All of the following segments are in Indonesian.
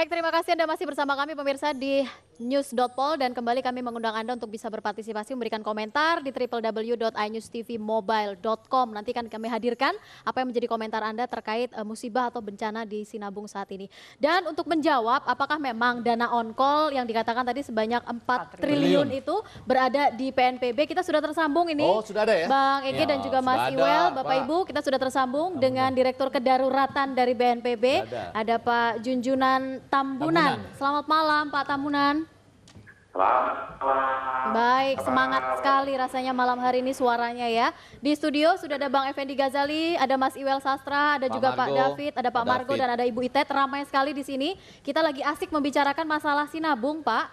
Baik, terima kasih Anda masih bersama kami pemirsa di news.pol dan kembali kami mengundang Anda untuk bisa berpartisipasi memberikan komentar di www.inewstvmobile.com. Nanti kan kami hadirkan apa yang menjadi komentar Anda terkait uh, musibah atau bencana di Sinabung saat ini. Dan untuk menjawab apakah memang dana on-call yang dikatakan tadi sebanyak 4, triliun. triliun itu berada di PNPB. Kita sudah tersambung ini. Oh, sudah ada ya. Bang Ege ya, dan juga Mas ada, Iwel, Bapak Pak. Ibu, kita sudah tersambung dengan Direktur Kedaruratan dari BNPB. Ada. ada Pak Junjunan Tambunan. Tambunan. Selamat malam Pak Tambunan. Baik, semangat sekali rasanya malam hari ini suaranya ya. Di studio sudah ada Bang Effendi Ghazali, ada Mas Iwel Sastra, ada Pak juga Margo, Pak David, ada Pak Margo David. dan ada Ibu Itet. Ramai sekali di sini. Kita lagi asik membicarakan masalah sinabung, Pak.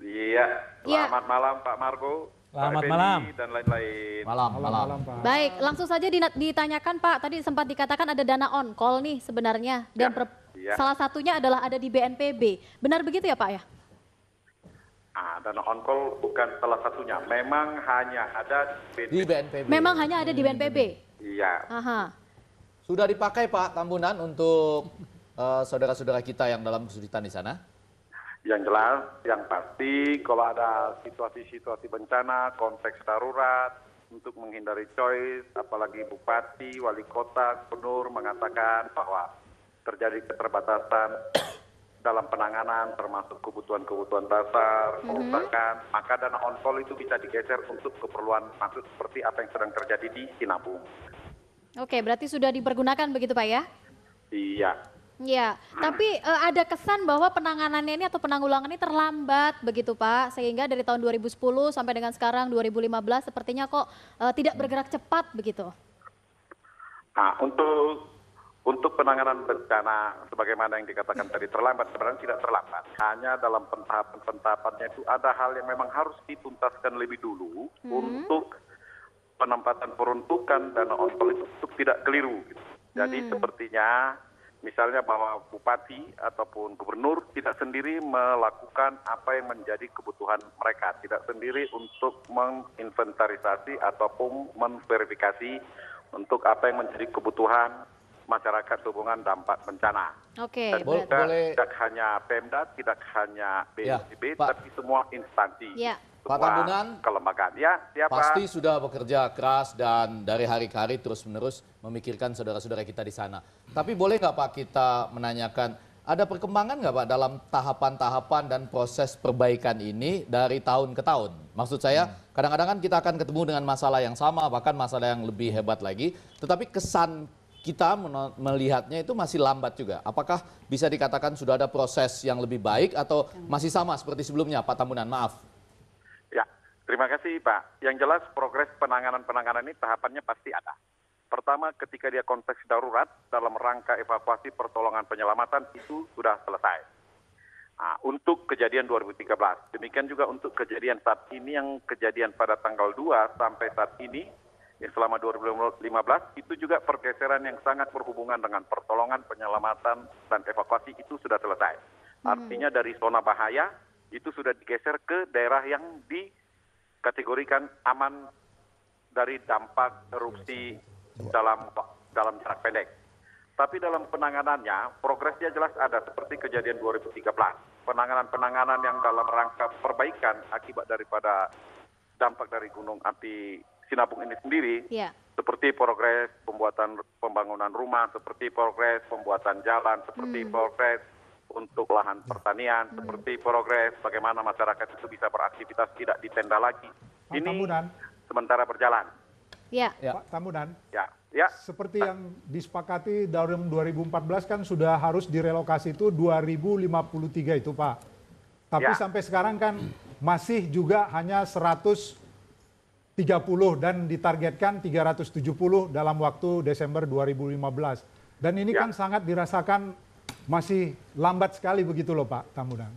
Iya, iya. selamat ya. malam Pak Margo. Selamat Pak malam. Dan lain-lain. Malam, malam, malam, Pak. Baik, langsung saja ditanyakan Pak, tadi sempat dikatakan ada dana on call nih sebenarnya dan ya, ya. salah satunya adalah ada di BNPB. Benar begitu ya Pak ya? Ah, dan on call bukan salah satunya. Memang hanya ada di BNPB. Di BNPB. Memang hanya ada di BNPB. Hmm. Iya. Sudah dipakai Pak Tambunan untuk eh, saudara-saudara uh, kita yang dalam kesulitan di sana? Yang jelas, yang pasti kalau ada situasi-situasi bencana, konteks darurat, untuk menghindari choice, apalagi bupati, wali kota, penur mengatakan bahwa terjadi keterbatasan dalam penanganan termasuk kebutuhan-kebutuhan dasar, kerusakan, mhm. mm-hmm. maka dana on itu bisa digeser untuk keperluan maksud seperti apa yang sedang terjadi di Sinabung. Oke, berarti sudah dipergunakan begitu Pak ya? Iya. Ya, tapi e, ada kesan bahwa penanganannya ini atau penanggulangan ini terlambat begitu Pak, sehingga dari tahun 2010 sampai dengan sekarang 2015 sepertinya kok e, tidak bergerak cepat begitu. Nah, untuk untuk penanganan bencana, sebagaimana yang dikatakan tadi terlambat, sebenarnya tidak terlambat. Hanya dalam pentahapan-pentahapannya itu ada hal yang memang harus dituntaskan lebih dulu hmm. untuk penempatan peruntukan dana ontol itu untuk tidak keliru. Jadi hmm. sepertinya misalnya bahwa bupati ataupun gubernur tidak sendiri melakukan apa yang menjadi kebutuhan mereka, tidak sendiri untuk menginventarisasi ataupun menverifikasi untuk apa yang menjadi kebutuhan masyarakat hubungan dampak bencana. Oke. Okay, boleh tidak hanya Pemda, tidak hanya BNPB, ya, tapi semua instansi. Ya. Semua Pak Tambunan, kelembagaan ya, siapa? pasti sudah bekerja keras dan dari hari ke hari terus-menerus memikirkan saudara-saudara kita di sana. Tapi boleh nggak Pak kita menanyakan, ada perkembangan nggak Pak dalam tahapan-tahapan dan proses perbaikan ini dari tahun ke tahun? Maksud saya, hmm. kadang-kadang hmm. kan kita akan ketemu dengan masalah yang sama, bahkan masalah yang lebih hebat lagi. Tetapi kesan kita melihatnya itu masih lambat juga. Apakah bisa dikatakan sudah ada proses yang lebih baik atau masih sama seperti sebelumnya, Pak Tambunan? Maaf. Ya, terima kasih Pak. Yang jelas progres penanganan-penanganan ini tahapannya pasti ada. Pertama, ketika dia konteks darurat dalam rangka evakuasi pertolongan penyelamatan itu sudah selesai. Nah, untuk kejadian 2013, demikian juga untuk kejadian saat ini yang kejadian pada tanggal 2 sampai saat ini selama 2015 itu juga pergeseran yang sangat berhubungan dengan pertolongan penyelamatan dan evakuasi itu sudah selesai hmm. artinya dari zona bahaya itu sudah digeser ke daerah yang dikategorikan aman dari dampak erupsi dalam dalam jarak pendek. Tapi dalam penanganannya, progresnya jelas ada seperti kejadian 2013. Penanganan-penanganan yang dalam rangka perbaikan akibat daripada dampak dari gunung api Sinabung ini sendiri, yeah. seperti progres pembuatan pembangunan rumah, seperti progres pembuatan jalan, seperti hmm. progres untuk lahan pertanian, hmm. seperti progres bagaimana masyarakat itu bisa beraktivitas tidak di tenda lagi. Pak ini Tambunan. sementara berjalan. Iya. Ya. ya. Pak Tambunan. Ya. Ya. Seperti nah. yang disepakati dalam 2014 kan sudah harus direlokasi itu 2053 itu Pak. Tapi ya. sampai sekarang kan masih juga hanya 100 30 dan ditargetkan 370 dalam waktu Desember 2015. Dan ini ya. kan sangat dirasakan masih lambat sekali begitu loh Pak Tambunan.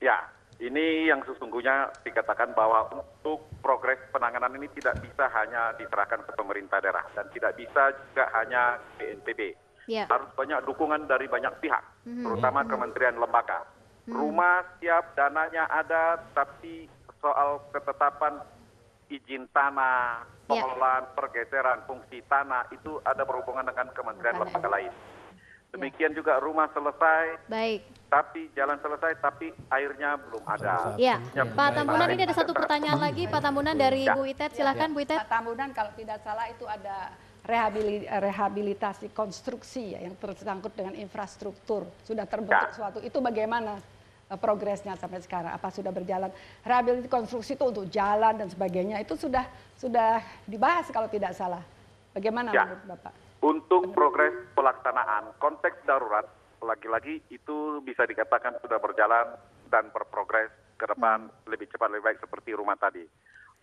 Ya, ini yang sesungguhnya dikatakan bahwa untuk progres penanganan ini tidak bisa hanya diserahkan ke pemerintah daerah dan tidak bisa juga hanya BNPB. Ya. Harus banyak dukungan dari banyak pihak, -hmm. terutama kementerian lembaga. -hmm. Rumah siap, dananya ada, tapi soal ketetapan izin tanah, ya. pengelolaan pergeseran fungsi tanah itu ada berhubungan dengan kementerian lembaga lain. Ya. Demikian ya. juga rumah selesai. Baik. Tapi jalan selesai tapi airnya belum ada. Ya, ya. Pak Tambunan ini ada satu pertanyaan lagi Pak Tambunan dari ya. Bu Itet. silahkan ya. Bu Itet. Pak Tambunan kalau tidak salah itu ada rehabilitasi konstruksi ya yang tersangkut dengan infrastruktur sudah terbentuk ya. suatu itu bagaimana Eh, progresnya sampai sekarang apa sudah berjalan rehabilitasi konstruksi itu untuk jalan dan sebagainya itu sudah sudah dibahas kalau tidak salah bagaimana ya. menurut bapak untuk progres pelaksanaan konteks darurat lagi-lagi itu bisa dikatakan sudah berjalan dan berprogres ke depan hmm. lebih cepat lebih baik seperti rumah tadi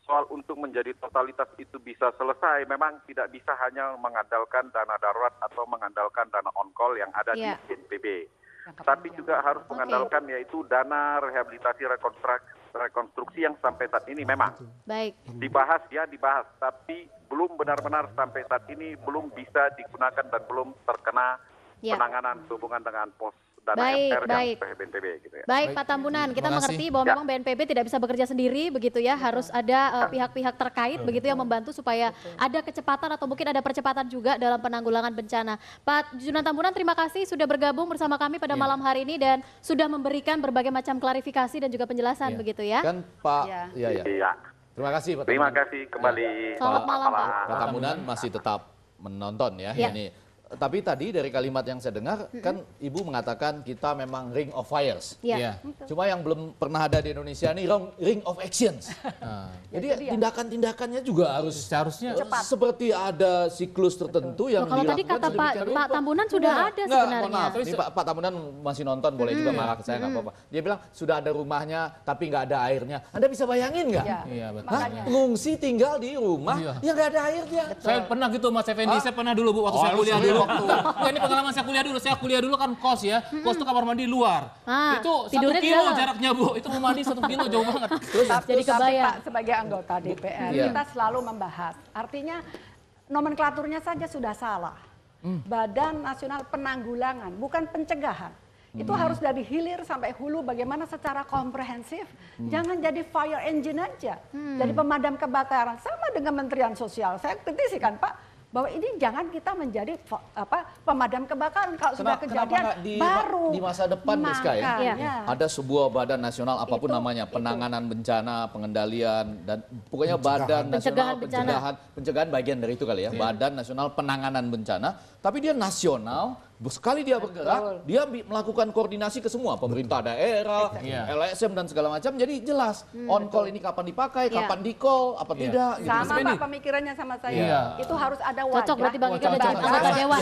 soal untuk menjadi totalitas itu bisa selesai memang tidak bisa hanya mengandalkan dana darurat atau mengandalkan dana on call yang ada yeah. di BNPB ya tapi juga harus mengandalkan yaitu dana rehabilitasi rekonstruksi yang sampai saat ini memang baik dibahas ya dibahas tapi belum benar-benar sampai saat ini belum bisa digunakan dan belum terkena ya. penanganan hubungan dengan pos dana baik, MPR baik. BNPB gitu ya. Baik, Pak Tambunan, kita mengerti ya. bahwa ya. memang BNPB tidak bisa bekerja sendiri begitu ya, iya. harus ada eh, pihak-pihak uh, terkait Betul. begitu yang membantu supaya Betul. ada kecepatan atau mungkin ada percepatan juga dalam penanggulangan bencana. Pak Junan Tambunan, terima kasih sudah bergabung bersama kami pada ya. malam hari ini dan sudah memberikan berbagai macam klarifikasi dan juga penjelasan ya. begitu ya. Kan Pak ya. Ya, ya. ya. Terima kasih Pak Terima kasih kembali. Selamat malam Pak. Pak Tambunan masih tetap menonton ya, ya. ini tapi tadi dari kalimat yang saya dengar mm-hmm. kan ibu mengatakan kita memang ring of fires. Iya. Yeah. Iya. Yeah. Cuma yang belum pernah ada di Indonesia nih ring of actions. nah. Jadi ya, tindakan-tindakannya juga harus seharusnya cepat. seperti ada siklus tertentu Betul. yang kalau tadi kata Pak, Pak Tambunan sudah nah, ada sebenarnya. maaf, ini Pak, Pak Tambunan masih nonton boleh hmm. juga marah ke saya nggak hmm. apa-apa. Dia bilang sudah ada rumahnya tapi nggak ada airnya. Anda bisa bayangin nggak? Iya. Iya, pengungsi tinggal di rumah ya. yang nggak ada airnya. Saya pernah gitu Mas Effendi, saya pernah dulu Bu waktu oh, saya kuliah dulu waktu. ini pengalaman saya kuliah dulu. Saya kuliah dulu kan kos ya. Kos itu kamar mandi luar. Ah, itu satu kilo jaraknya bu. Itu mau mandi satu kilo jauh banget. Terus jadi kebayang. Pak, sebagai anggota DPR yeah. kita selalu membahas. Artinya nomenklaturnya saja sudah salah. Hmm. Badan Nasional Penanggulangan, bukan pencegahan. Itu hmm. harus dari hilir sampai hulu bagaimana secara komprehensif. Hmm. Jangan jadi fire engine aja. Hmm. Jadi pemadam kebakaran sama dengan Menterian Sosial. Saya kritisikan Pak, bahwa ini jangan kita menjadi apa pemadam kebakaran kalau sudah kejadian di, baru di masa depan ya? Maka, ya, ada sebuah badan nasional apapun itu, namanya penanganan itu. bencana pengendalian dan pokoknya pencegahan. badan nasional pencegahan, pencegahan bagian dari itu kali ya yeah. badan nasional penanganan bencana tapi dia nasional, sekali dia bergerak, Betul. dia melakukan koordinasi ke semua pemerintah Betul. daerah, yeah. LSM dan segala macam. Jadi jelas hmm, on call ini kapan dipakai, yeah. kapan di call, apa yeah. tidak. Gitu. Sama gitu. pak pemikirannya sama saya. Yeah. Itu harus ada wadah. Cocok berarti bang Ika anggota dewan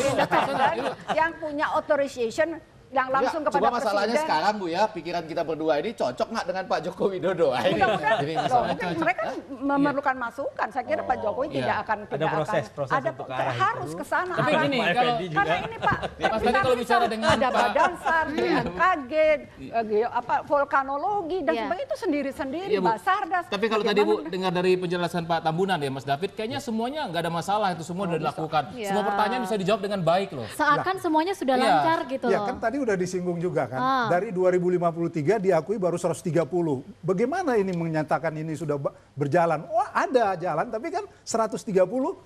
yang punya authorization yang langsung ya, kepada cuma masalahnya Presiden. sekarang Bu ya, pikiran kita berdua ini cocok nggak dengan Pak Joko Widodo? ini? Bukan, Jadi mungkin mereka ya? memerlukan masukan. Saya kira oh, Pak Jokowi iya. tidak akan ada proses, proses ada untuk ke arah harus ke sana. Tapi ini kalau, ini Pak, ya, Pak kalau bicara dengan ada Pak, Badan SAR, iya, BMKG, eh, apa vulkanologi dan yeah. sebagainya itu sendiri-sendiri, ya, Basardas. Tapi kalau tadi Bu dengar dari penjelasan Pak Tambunan ya Mas David, kayaknya iya. semuanya nggak ada masalah itu semua sudah dilakukan. Iya. Semua pertanyaan bisa dijawab dengan baik loh. Seakan semuanya sudah lancar gitu ya, loh. Ya kan tadi udah disinggung juga kan. Ah. Dari 2053 diakui baru 130. Bagaimana ini menyatakan ini sudah berjalan? Wah, oh, ada jalan tapi kan 130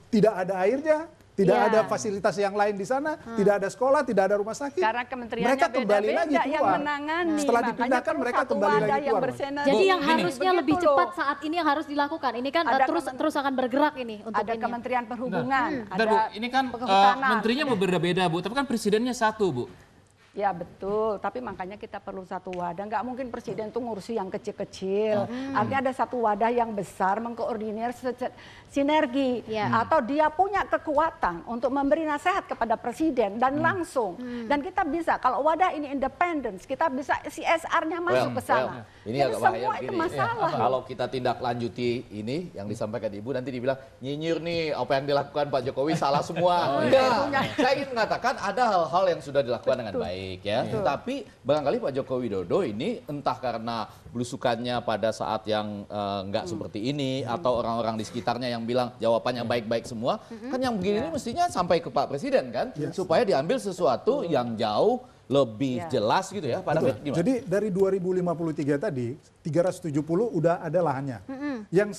tidak ada airnya. Tidak ya. ada fasilitas yang lain di sana, hmm. tidak ada sekolah, tidak ada rumah sakit. Karena kementeriannya mereka kembali beda, lagi keluar. Yang menangani. Setelah dipindahkan mereka kembali lagi keluar. Nah, Jadi yang yang harusnya Begitu lebih cepat saat ini yang harus dilakukan. Ini kan ada eh, terus terus akan bergerak ini untuk ada ini. Kementerian nah, Perhubungan, nah, ada Bu, ini kan uh, menterinya berbeda-beda, Bu, tapi kan presidennya satu, Bu. Ya betul, tapi makanya kita perlu satu wadah. Nggak mungkin presiden tuh ngurusi yang kecil-kecil. Hmm. hmm. Artinya ada satu wadah yang besar mengkoordinir sinergi ya. atau dia punya kekuatan untuk memberi nasihat kepada presiden dan hmm. langsung. Hmm. Dan kita bisa kalau wadah ini independen, kita bisa CSR-nya masuk well, ke sana. Well. Ini Jadi agak semua bahaya itu masalah. Ya. Kalau kita tindak lanjuti ini yang disampaikan Ibu nanti dibilang nyinyir nih apa yang dilakukan Pak Jokowi salah semua. oh, ya. Saya ingin mengatakan ada hal-hal yang sudah dilakukan Betul. dengan baik baik ya. Iya. Tapi barangkali Pak Joko Widodo ini entah karena belusukannya pada saat yang eh, nggak uh, hmm. seperti ini hmm. atau orang-orang di sekitarnya yang bilang jawabannya hmm. baik-baik semua, hmm. kan yang begini yeah. mestinya sampai ke Pak Presiden kan yes. Iya. supaya diambil sesuatu hmm. yang jauh lebih yeah. jelas gitu ya Pak David Jadi dari 2053 tadi 370 udah ada lahannya. Mm -hmm. Yang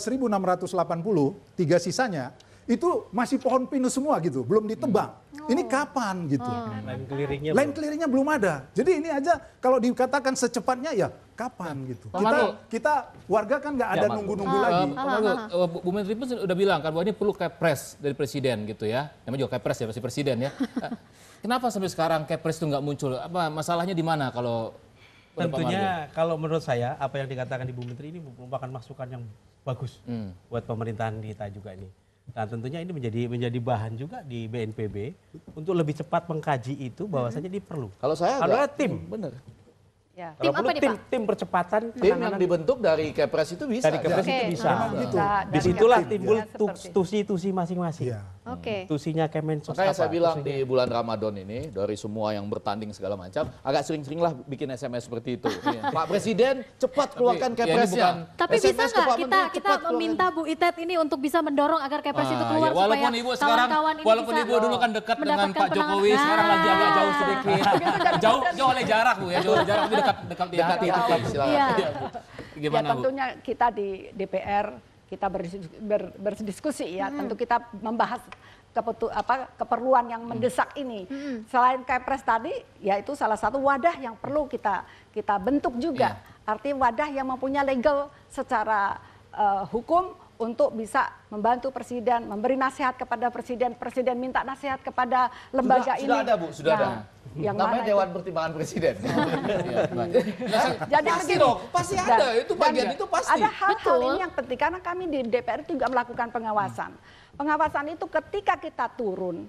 1000, 1680 eh, tiga sisanya itu masih pohon pinus semua gitu, belum ditebang. Hmm. Oh. Ini kapan gitu? Hmm. Lain kelirinya Lain belum ada. Jadi ini aja kalau dikatakan secepatnya ya kapan gitu. kita kita warga kan nggak ada nunggu-nunggu ya, lagi. Pak Marco, eh, Bu Menteri pun sudah bilang kan bahwa ini perlu kepres dari presiden gitu ya. Namanya juga kepres ya masih presiden ya. Eh, kenapa sampai sekarang kepres itu nggak muncul? Apa masalahnya di mana kalau Tentunya kalau menurut saya apa yang dikatakan Ibu Menteri ini merupakan masukan yang bagus hmm. buat pemerintahan kita juga ini. Nah tentunya ini menjadi menjadi bahan juga di BNPB untuk lebih cepat mengkaji itu bahwasanya hmm. diperlu. Kalau saya kalau ada tim, hmm, benar. Ya. Kalau tim perlu apa nih, tim, tim percepatan tim yang dibentuk dari Kepres itu bisa. Dari Kepres ya. itu bisa. Nah, nah gitu. Nah, Disitulah nah, timbul tusi-tusi masing-masing. Ya. Oke. Okay. Hmm. Tusinya Kemensos Makanya apa? saya bilang Tusinya. di bulan Ramadan ini dari semua yang bertanding segala macam agak sering-seringlah bikin SMS seperti itu. Iya. Pak Presiden cepat keluarkan ya Tapi, kepresnya. Ya Tapi SMS bisa nggak kita Menteri, kita meminta keluarkan. Bu Itet ini untuk bisa mendorong agar kepres ah, itu keluar ya, walaupun supaya ibu sekarang kawan -kawan walaupun ibu dulu kan dekat dengan Pak Jokowi nah. sekarang lagi agak jauh ah. sedikit. jauh jauh oleh jarak Bu ya, jauh jarak tapi dekat dekat di hati. itu. dekat, iya. Iya. gimana ya, tentunya Bu? kita di DPR kita berdiskusi ya, -hmm. tentu kita membahas keputu, apa, keperluan yang mendesak ini. -hmm. Selain Kepres tadi, ya itu salah satu wadah yang perlu kita kita bentuk juga. Yeah. Artinya wadah yang mempunyai legal secara uh, hukum untuk bisa membantu presiden, memberi nasihat kepada presiden, presiden minta nasihat kepada lembaga sudah, ini. Sudah ada Bu, sudah ya. ada yang namanya Dewan itu? Pertimbangan Presiden. ya, Jadi pasti dong, pasti ada dan, itu bagian itu pasti. Ada hal-hal ini yang penting karena kami di DPR juga melakukan pengawasan. Pengawasan itu ketika kita turun,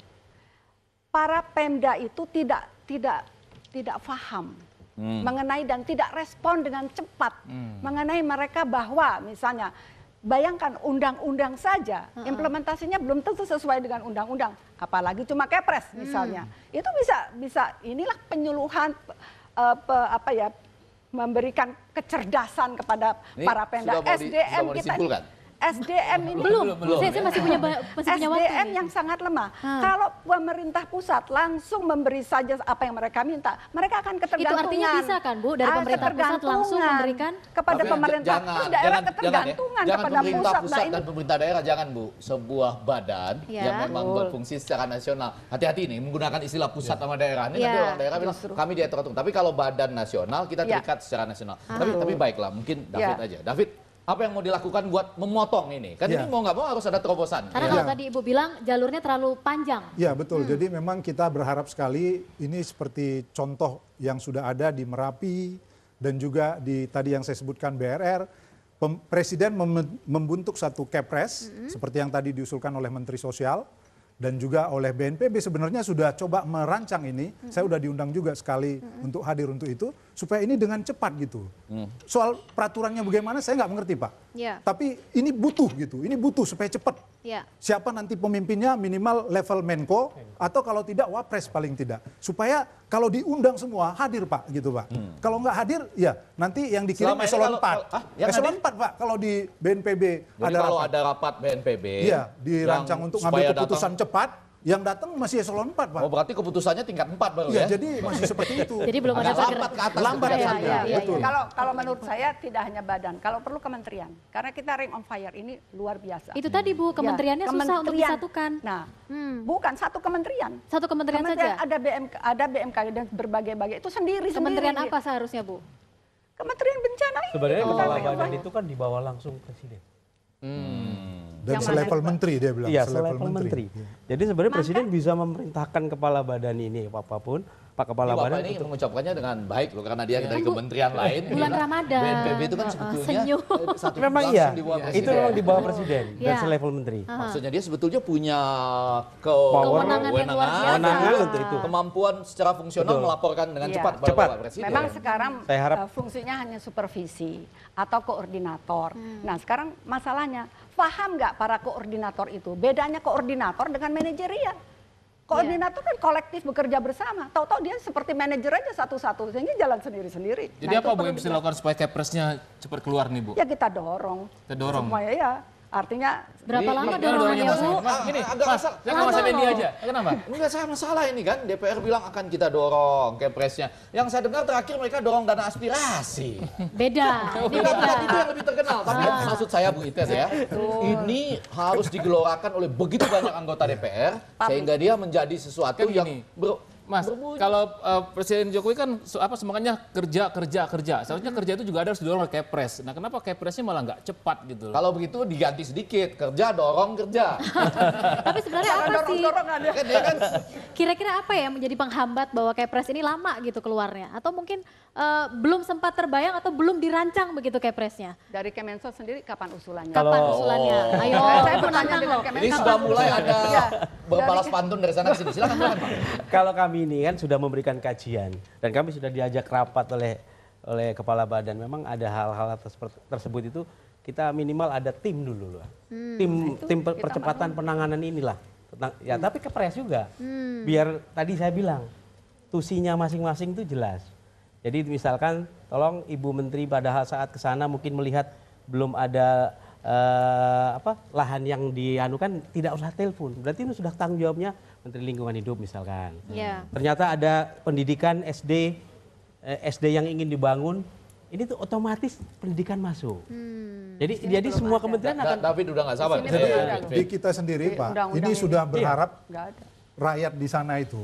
para Pemda itu tidak tidak tidak paham hmm. mengenai dan tidak respon dengan cepat hmm. mengenai mereka bahwa misalnya Bayangkan undang-undang saja implementasinya belum tentu sesuai dengan undang-undang, apalagi cuma kepres hmm. misalnya. Hmm. Itu bisa bisa inilah penyuluhan uh, pe, apa ya memberikan kecerdasan kepada Ini para penda SDM kita. Disimpulkan. SDM ini belum, belum saya, saya masih punya masih SDM punya waktu. yang sangat lemah. Hmm. Kalau pemerintah pusat langsung memberi saja apa yang mereka minta, mereka akan ketergantungan. Itu artinya bisa kan Bu dari ah, pemerintah pusat langsung memberikan kepada Tapi pemerintah jangan, terus daerah jangan, ya. ketergantungan jangan, ya. jangan pemerintah pusat, nah, pusat nah dan pemerintah daerah jangan Bu, sebuah badan ya. yang memang Betul. berfungsi secara nasional. Hati-hati nih menggunakan istilah pusat ya. sama daerah. Ini ya. nanti orang daerah bilang Justru. kami diatur-atur. Tapi kalau badan nasional kita ya. terikat ya. secara nasional. Ah. Tapi tapi baiklah, mungkin David ya. aja. David apa yang mau dilakukan buat memotong ini? Kan ya. ini mau nggak mau harus ada terobosan. Karena ya. kalau tadi Ibu bilang jalurnya terlalu panjang. Ya betul, hmm. jadi memang kita berharap sekali ini seperti contoh yang sudah ada di Merapi dan juga di tadi yang saya sebutkan BRR. Pem, Presiden mem, membentuk satu kepres hmm. seperti yang tadi diusulkan oleh Menteri Sosial dan juga oleh BNPB sebenarnya sudah coba merancang ini. Hmm. Saya sudah diundang juga sekali hmm. untuk hadir untuk itu supaya ini dengan cepat gitu. Hmm. Soal peraturannya bagaimana saya nggak mengerti pak. Yeah. Tapi ini butuh gitu, ini butuh supaya cepat. Yeah. Siapa nanti pemimpinnya minimal level Menko atau kalau tidak Wapres paling tidak. Supaya kalau diundang semua hadir pak gitu pak. Hmm. Kalau nggak hadir ya nanti yang dikirim Selama eselon 4. Kalau, ah, ya, eselon 4 pak kalau di BNPB Jadi ada kalau rapat. ada rapat BNPB. Iya dirancang untuk ngambil keputusan datang, cepat yang datang masih eselon 4, Pak. Oh, berarti keputusannya tingkat 4 baru ya. ya? jadi masih seperti itu. jadi belum ada, lambat ke atas. Lambat gitu ya, ya, ya, Kalau kalau menurut saya tidak hanya badan, kalau perlu kementerian. Karena kita ring on fire ini luar biasa. Itu tadi Bu, iya, kementeriannya ya, kementerian. susah untuk disatukan. Nah, hmm. bukan satu kementerian. Satu kementerian, kementerian saja. Ada BMK, ada BMKG dan berbagai-bagai itu sendiri Kementerian sendiri, apa seharusnya, Bu? Kementerian Bencana ini. Sebenarnya oh. kalau badan itu kan dibawa langsung presiden. Hmm. Dan yang selevel mana? menteri dia bilang. ya selevel, selevel menteri. menteri. Jadi sebenarnya Maka, presiden bisa memerintahkan kepala badan ini apapun. Pak Kepala Badan. Bapak ini itu. mengucapkannya dengan baik loh karena dia ya. dari iya. kementerian iya. lain. Bulan iya. Ramadan. BNPB itu kan sebetulnya Senyum. Eh, satu memang iya. Di bawah itu memang di bawah presiden oh. dan selevel menteri. -huh. Maksudnya dia sebetulnya punya ke kewenangan, kewenangan itu. Kemampuan secara fungsional Betul. melaporkan dengan ya. cepat kepada Bapak presiden. Memang sekarang Saya harap... Eh, fungsinya hanya supervisi atau koordinator. Hmm. Nah, sekarang masalahnya paham nggak para koordinator itu? Bedanya koordinator dengan manajerial Koordinator yeah. kan kolektif bekerja bersama. Tahu-tahu dia seperti manajer aja satu-satu, sehingga jalan sendiri-sendiri. Jadi nah, apa Bu yang bisa dilakukan supaya capresnya cepat keluar nih Bu? Ya kita dorong. Kita dorong. Semuanya ya. Artinya berapa lama dorongannya Bu? Ah, ini agak mas, saya mau masalah ini aja. Kenapa? Enggak saya masalah ini kan DPR bilang akan kita dorong kepresnya. Yang saya dengar terakhir mereka dorong dana aspirasi. Beda. Ini beda. itu yang lebih terkenal. Tapi ah. maksud saya Bu Ites ya, ini harus digelorakan oleh begitu banyak anggota DPR sehingga dia menjadi sesuatu kan yang Mas, Berbunyi. kalau uh, Presiden Jokowi kan apa semangatnya kerja kerja kerja. Seharusnya kerja itu juga ada harus didorong oleh Kepres. Nah, kenapa Kepresnya malah nggak cepat gitu Kalau begitu diganti sedikit, kerja dorong kerja. Tapi sebenarnya apa dorong, sih? Kan kan- Kira-kira apa ya menjadi penghambat bahwa Kepres ini lama gitu keluarnya? Atau mungkin uh, belum sempat terbayang atau belum dirancang begitu Kepresnya? Dari Kemensos sendiri kapan usulannya? Kapan oh. usulannya? Ayo, saya bertanya dengan Kemensos. Ini sudah mulai ada iya. berbalas pantun dari sana ke sini. Silakan, silakan Pak. Kalau kami kami ini kan sudah memberikan kajian dan kami sudah diajak rapat oleh oleh kepala badan. Memang ada hal-hal tersebut itu kita minimal ada tim dulu loh. Hmm, tim nah, tim percepatan bangun. penanganan inilah. Tentang, ya hmm. tapi kepres juga. Hmm. Biar tadi saya bilang tusinya masing-masing itu jelas. Jadi misalkan tolong Ibu Menteri pada saat kesana mungkin melihat belum ada Eh, apa lahan yang dianukan tidak usah telepon. Berarti ini sudah tanggung jawabnya Menteri Lingkungan Hidup misalkan. Yeah. Ternyata ada pendidikan SD eh, SD yang ingin dibangun, ini tuh otomatis pendidikan masuk. Hmm. Jadi Sini jadi semua ada. kementerian akan tapi David udah nggak sabar. jadi ya. di kita sendiri di, Pak, undang -undang ini sudah iya, berharap iya. rakyat di sana itu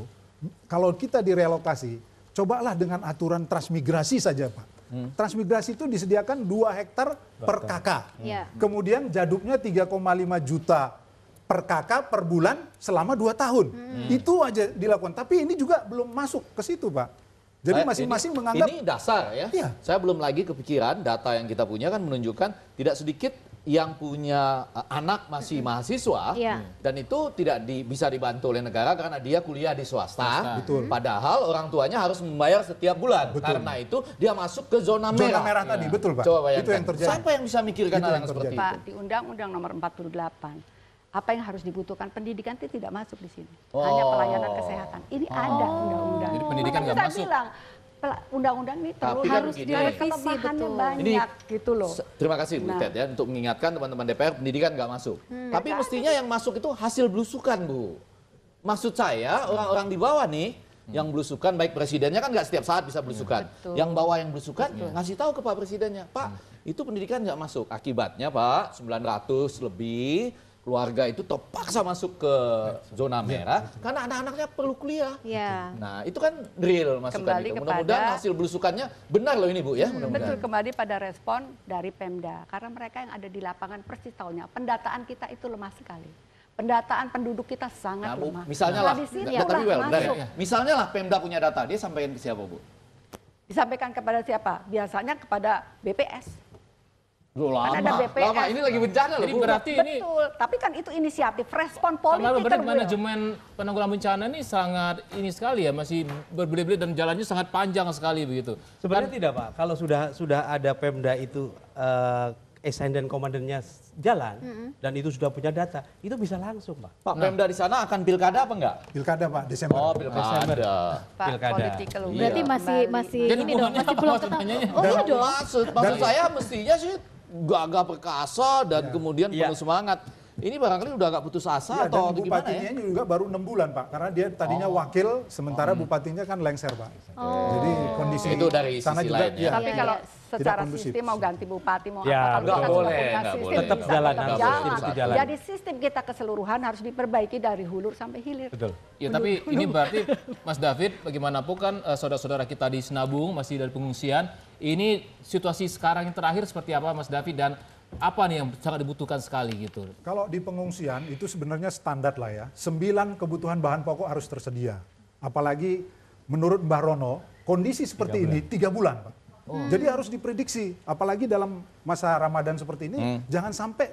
kalau kita direlokasi, cobalah dengan aturan transmigrasi saja Pak Hmm. Transmigrasi itu disediakan 2 hektar per KK. Hmm. Ya. Kemudian jadupnya 3,5 juta per KK per bulan selama 2 tahun. Hmm. Itu aja dilakukan. Tapi ini juga belum masuk ke situ, Pak. Jadi eh, masing-masing menganggap ini dasar ya. Iya. Saya belum lagi kepikiran data yang kita punya kan menunjukkan tidak sedikit yang punya eh, anak masih mahasiswa yeah. dan itu tidak di, bisa dibantu oleh negara karena dia kuliah di swasta. Betul. Padahal orang tuanya harus membayar setiap bulan. Betul. Karena itu dia masuk ke zona merah. Zona merah tadi, ya. betul Pak. Coba bayangkan. Itu yang terjadi. Siapa yang bisa mikirkan hal yang seperti itu? Pak, di Undang-Undang nomor 48 apa yang harus dibutuhkan pendidikan itu tidak masuk di sini oh. hanya pelayanan kesehatan ini oh. ada undang-undang jadi pendidikan nggak masuk bilang, undang-undang ini terus kan harus direvisi betul. banyak ini, gitu loh. Terima kasih Bu nah. Ted ya untuk mengingatkan teman-teman DPR pendidikan nggak masuk. Hmm, Tapi enggak, mestinya yang masuk itu hasil blusukan Bu. Maksud saya orang-orang di bawah nih hmm. yang belusukan baik presidennya kan nggak setiap saat bisa belusukan. Yang bawah yang belusukan Betul. ngasih tahu ke Pak Presidennya, Pak hmm. itu pendidikan nggak masuk. Akibatnya Pak 900 lebih keluarga itu terpaksa masuk ke zona iya. merah ya. karena anak-anaknya perlu kuliah. Ya. Nah, itu kan real masukan kembali itu. Mudah-mudahan kepada... hasil belusukannya benar loh ini Bu ya. Hmm, betul kembali pada respon dari Pemda karena mereka yang ada di lapangan persis tahunya pendataan kita itu lemah sekali. Pendataan penduduk kita sangat nah, lemah. Misalnya lah, nah, ya, tapi well, ya. misalnya lah Pemda punya data, dia sampaikan ke siapa Bu? Disampaikan kepada siapa? Biasanya kepada BPS Loh, lama. Kan ada BPS. Lama, ini lagi bencana loh. Jadi berarti Betul. ini tapi kan itu inisiatif respon politik. Karena berarti ya? manajemen penanggulangan bencana ini sangat ini sekali ya, masih berbelit-belit dan jalannya sangat panjang sekali begitu. Sebenarnya kan, tidak, Pak. Kalau sudah sudah ada Pemda itu uh, assign dan komandannya jalan mm -hmm. dan itu sudah punya data, itu bisa langsung, Pak. Pak nah. Pemda di sana akan pilkada apa enggak? Pilkada, Pak, Desember. Oh, pilkada. Desember. Pak, pilkada. Berarti iya. masih masih ini dong, masih belum ketahuan. Oh, iya dong. Maksud, maksud saya mestinya sih gagah perkasa dan ya. kemudian iya. penuh semangat. Ini barangkali udah agak putus asa ya, atau dan ya? bupatinya ya? juga baru enam bulan pak, karena dia tadinya oh. wakil, sementara oh. bupatinya kan lengser pak. Oh. Jadi kondisi itu dari sana sisi juga. Lain, ya. Iya. Tapi iya, kalau secara sistem mau ganti bupati mau ya, apa kalau kita boleh, sistem boleh. tetap jalan, tetap jalan. Jadi sistem kita keseluruhan harus diperbaiki dari hulu sampai hilir. Betul. Ya hulu, tapi hulu. ini berarti Mas David bagaimanapun kan eh, saudara-saudara kita di senabung masih dari pengungsian. Ini situasi sekarang yang terakhir seperti apa Mas David dan apa nih yang sangat dibutuhkan sekali gitu? Kalau di pengungsian itu sebenarnya standar lah ya. Sembilan kebutuhan bahan pokok harus tersedia. Apalagi menurut Mbah Rono, kondisi seperti tiga ini tiga bulan Pak. Hmm. Jadi harus diprediksi, apalagi dalam masa Ramadan seperti ini, hmm. jangan sampai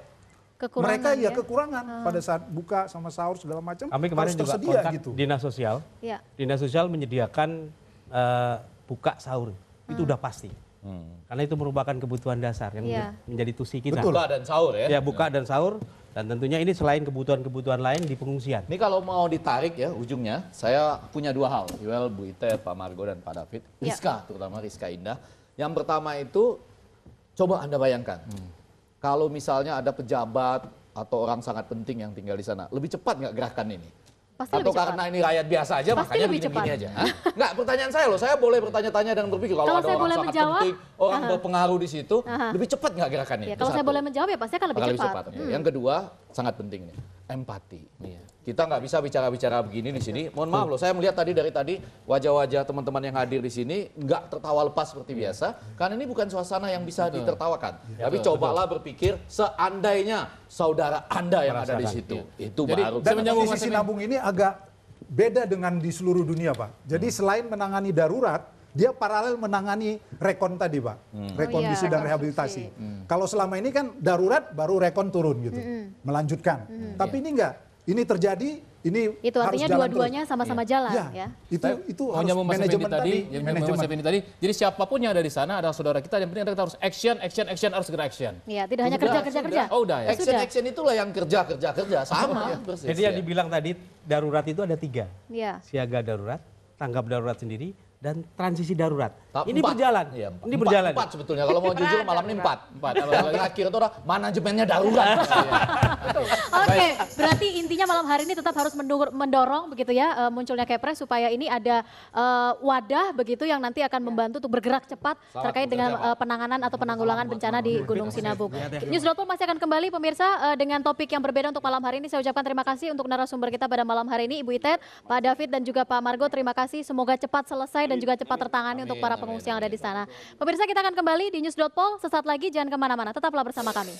kekurangan mereka ya, ya kekurangan hmm. pada saat buka sama sahur segala macam. Kami kemarin harus juga gitu. dinas sosial. Ya. Dinas sosial menyediakan uh, buka sahur, hmm. itu udah pasti. Hmm. Karena itu merupakan kebutuhan dasar yang ya. menjadi tusi kita. Betul. Buka dan sahur ya. Ya buka hmm. dan sahur dan tentunya ini selain kebutuhan-kebutuhan lain di pengungsian. Ini kalau mau ditarik ya ujungnya, saya punya dua hal. Well, Bu Ite, Pak Margo dan Pak David. Iya. Rizka, ya. terutama Rizka Indah. Yang pertama itu coba Anda bayangkan. Hmm. Kalau misalnya ada pejabat atau orang sangat penting yang tinggal di sana, lebih cepat nggak gerakan ini? Pasti atau karena cepat. ini rakyat biasa aja Pasti makanya begini-begini aja. Nggak, pertanyaan saya loh, saya boleh bertanya-tanya dan berpikir kalau, kalau ada orang sangat menjawab, penting, orang uh -huh. berpengaruh di situ, uh -huh. lebih cepat nggak gerakan ini? Ya, kalau saya boleh menjawab ya pasti akan lebih akan cepat. Lebih cepat. Hmm. Yang kedua, sangat penting nih empati. Iya. Kita nggak bisa bicara-bicara begini di sini. Mohon maaf loh, saya melihat tadi dari tadi wajah-wajah teman-teman yang hadir di sini nggak tertawa lepas seperti biasa, karena ini bukan suasana yang bisa betul. ditertawakan. Iya, betul. Tapi cobalah betul. berpikir seandainya saudara anda yang Merasakan. ada di situ, iya. itu Jadi, baru. Dan menyambung sisi nabung ini agak beda dengan di seluruh dunia, Pak. Jadi hmm. selain menangani darurat, dia paralel menangani rekon tadi pak, hmm. oh rekon oh, iya, dan rehabilitasi rehabilitasi. Hmm. Kalau selama ini kan darurat baru rekon turun gitu, hmm. melanjutkan. Hmm. Iya. Tapi ini enggak, ini terjadi ini itu artinya dua-duanya sama-sama iya. jalan ya, ya. itu Saya itu hanya manajemen tadi, tadi ya, manajemen ini tadi jadi siapapun yang ada di sana adalah saudara kita yang penting kita harus action action action harus segera action ya tidak hanya kerja kerja kerja oh udah ya, ya action action itulah yang kerja kerja kerja sama ya, jadi yang iya. dibilang tadi darurat itu ada tiga ya. siaga darurat tanggap darurat sendiri dan transisi darurat. Ta Ini berjalan. Ya, empat. Ini iya, berjalan. Empat, sebetulnya kalau mau jujur malam ini empat. Empat. Yang akhir itu manajemennya darurat. Iya. Oke, okay, berarti intinya malam hari ini tetap harus mendorong begitu ya eh, munculnya Kepres supaya ini ada uh, wadah begitu yang nanti akan iya. membantu untuk bergerak cepat Selamat terkait dengan uh, penanganan atau penanggulangan bencana di Gunung Sinabung. News masih akan kembali pemirsa uh, dengan topik yang berbeda untuk malam hari ini. Saya ucapkan terima kasih untuk narasumber kita pada malam hari ini Ibu Itet, Pak David dan juga Pak Margo. Terima kasih. Semoga cepat selesai dan juga cepat tertangani untuk para pengungsi yang ada di sana. Pemirsa kita akan kembali di news.pol sesaat lagi jangan kemana-mana tetaplah bersama kami.